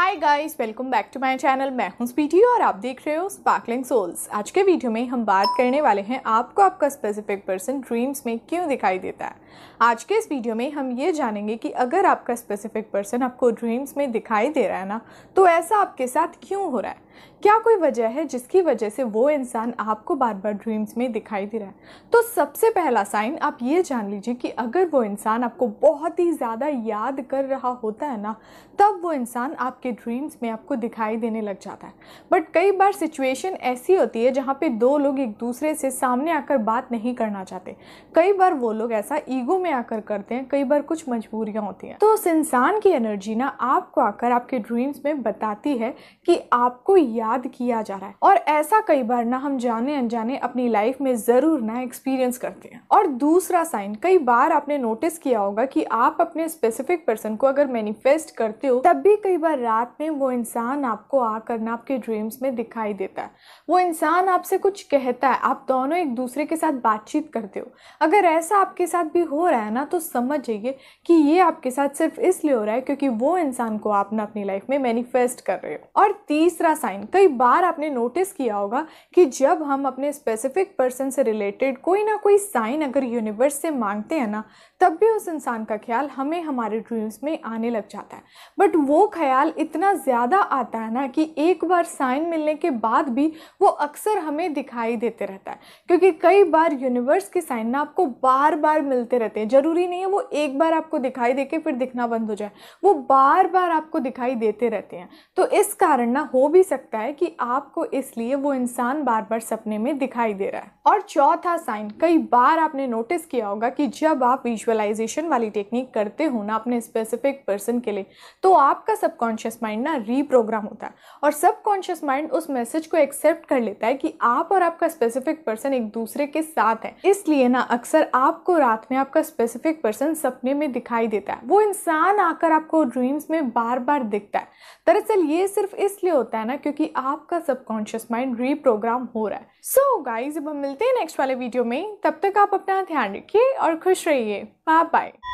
hi guys welcome back to my channel मैं हूं स्पीटी और आप देख रहे हो स्पार्कलिंग सोल्स आज के वीडियो में हम बात करने वाले हैं आपको आपका स्पेसिफिक पर्सन ड्रीम्स में क्यों दिखाई देता है आज के इस वीडियो में हम ये जानेंगे कि अगर आपका स्पेसिफिक पर्सन आपको ड्रीम्स में दिखाई दे रहा है ना तो ऐसा आपके साथ क्यों हो रहा है क्या कोई वजह है जिसकी वजह से वो इंसान आपको बार बार ड्रीम्स में दिखाई दे रहा है तो सबसे पहला साइन आप ये जान लीजिए कि अगर वो इंसान आपको बहुत ही ज़्यादा याद कर रहा होता है ना तब वो इंसान आपके आपके ड्रीम्स में आपको दिखाई देने लग जाता है बट कई बार सिचुएशन ऐसी होती है जहाँ पे दो लोग एक दूसरे से सामने आकर बात नहीं करना चाहते कई बार वो लोग ऐसा ईगो में आकर करते हैं कई बार कुछ मजबूरियाँ होती हैं तो उस इंसान की एनर्जी ना आपको आकर आपके ड्रीम्स में बताती है कि आपको याद किया जा रहा है और ऐसा कई बार ना हम जाने अनजाने अपनी लाइफ में ज़रूर ना एक्सपीरियंस करते हैं और दूसरा साइन कई बार आपने नोटिस किया होगा कि आप अपने स्पेसिफिक पर्सन को अगर मैनिफेस्ट करते हो तब भी कई बार रात रात में वो इंसान आपको आकर ना आपके ड्रीम्स में दिखाई देता है वो इंसान आपसे कुछ कहता है आप दोनों एक दूसरे के साथ बातचीत करते हो अगर ऐसा आपके साथ भी हो रहा है ना तो समझ जाइए कि ये आपके साथ सिर्फ इसलिए हो रहा है क्योंकि वो इंसान को आप ना अपनी लाइफ में मैनिफेस्ट कर रहे हो और तीसरा साइन कई बार आपने नोटिस किया होगा कि जब हम अपने स्पेसिफिक पर्सन से रिलेटेड कोई ना कोई साइन अगर यूनिवर्स से मांगते हैं ना तब भी उस इंसान का ख्याल हमें हमारे ड्रीम्स में आने लग जाता है बट वो ख्याल इतना ज़्यादा आता है ना कि एक बार साइन मिलने के बाद भी वो अक्सर हमें दिखाई देते रहता है क्योंकि कई बार यूनिवर्स के साइन ना आपको बार बार मिलते रहते हैं ज़रूरी नहीं है वो एक बार आपको दिखाई दे के फिर दिखना बंद हो जाए वो बार बार आपको दिखाई देते रहते हैं तो इस कारण ना हो भी सकता है कि आपको इसलिए वो इंसान बार बार सपने में दिखाई दे रहा है और चौथा साइन कई बार आपने नोटिस किया होगा कि जब आप विजुअलाइजेशन वाली टेक्निक करते हो ना अपने स्पेसिफिक पर्सन के लिए तो आपका सबकॉन्शियस सबकॉन्शियस माइंड ना रीप्रोग्राम होता है और सबकॉन्शियस माइंड उस मैसेज को एक्सेप्ट कर लेता है कि आप और आपका स्पेसिफिक पर्सन एक दूसरे के साथ है इसलिए ना अक्सर आपको रात में आपका स्पेसिफिक पर्सन सपने में दिखाई देता है वो इंसान आकर आपको ड्रीम्स में बार बार दिखता है दरअसल ये सिर्फ इसलिए होता है ना क्योंकि आपका सबकॉन्शियस माइंड रीप्रोग्राम हो रहा है सो so, गाइज अब हम मिलते हैं नेक्स्ट वाले वीडियो में तब तक आप अपना ध्यान रखिए और खुश रहिए बाय बाय